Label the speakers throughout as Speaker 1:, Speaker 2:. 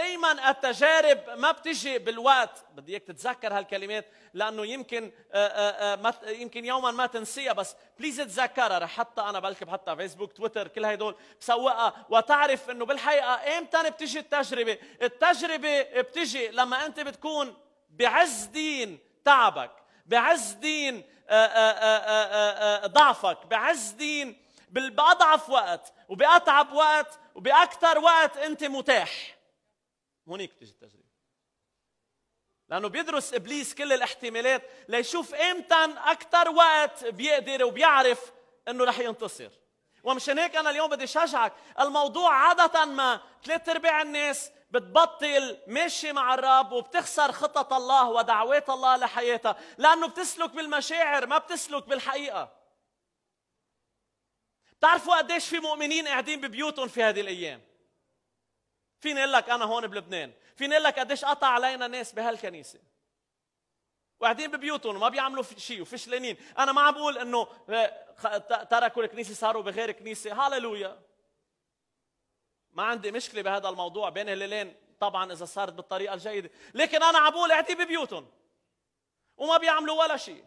Speaker 1: دائما التجارب ما بتجي بالوقت بدي اياك تتذكر هالكلمات لانه يمكن آآ آه، آآ آه، آه، ما يمكن يوما ما تنسيها بس بليز تذكرها رح حتى انا بلكي بحطها فيسبوك تويتر كل هدول بسوقها وتعرف انه بالحقيقه امتى بتجي التجربه التجربه بتجي لما انت بتكون بعز دين تعبك بعز دين ضعفك بعز دين باضعف وقت وباتعب وقت وباكثر وقت انت متاح هونيك بتيجي التجربه لانه بيدرس ابليس كل الاحتمالات ليشوف امتى اكثر وقت بيقدر وبيعرف انه رح ينتصر ومشان هيك انا اليوم بدي شجعك الموضوع عاده ما ثلاث ارباع الناس بتبطل ماشي مع الرب وبتخسر خطط الله ودعوات الله لحياتها لانه بتسلك بالمشاعر ما بتسلك بالحقيقه بتعرفوا قديش في مؤمنين قاعدين ببيوتهم في هذه الايام فيني اقول لك انا هون بلبنان فيني اقول لك قديش قطع علينا ناس بهالكنيسه وقاعدين ببيوتهم وما بيعملوا شيء وفشلانين انا ما عم بقول انه آه، تركوا الكنيسه صاروا بغير كنيسه هاللويا ما عندي مشكله بهذا الموضوع بين هلالين طبعا اذا صارت بالطريقه الجيده لكن انا عم بقول قاعدين ببيوتهم وما بيعملوا ولا شيء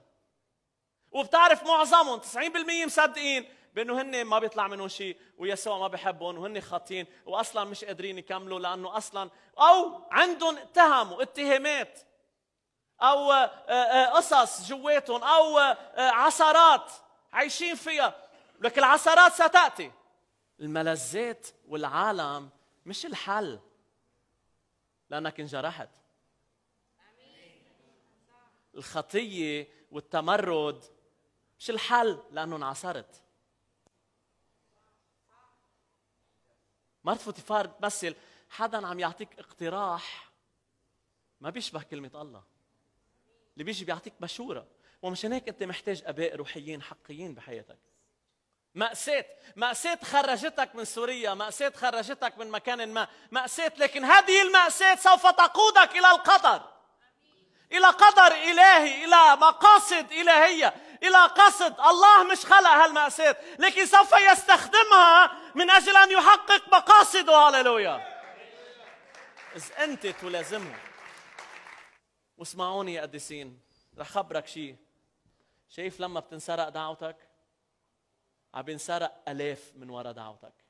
Speaker 1: وبتعرف معظمهم 90% مصدقين بانه هن ما بيطلع منهم شيء ويسوع ما بحبهم وهن خاطين واصلا مش قادرين يكملوا لانه اصلا او عندهم اتهموا واتهامات او آه، آه، آه، قصص جواتهم او عصارات عايشين فيها لك العصارات ستاتي الملذات والعالم مش الحل لانك انجرحت الخطيه والتمرد مش الحل لانه انعصرت مرت فوتيفار تمثل حدا عم يعطيك اقتراح ما بيشبه كلمة الله اللي بيجي بيعطيك مشورة ومشان هيك أنت محتاج أباء روحيين حقيين بحياتك مأساة مأساة خرجتك من سوريا مأساة خرجتك من مكان ما مأساة لكن هذه المأساة سوف تقودك إلى القدر إلى قدر إلهي إلى مقاصد إلهية إلى قصد الله مش خلق هالمأساة لكن سوف يستخدمها من أجل أن يحقق مقاصده هللويا إذا أنت تلازمه واسمعوني يا قديسين رح خبرك شيء شايف لما بتنسرق دعوتك عم بينسرق آلاف من وراء دعوتك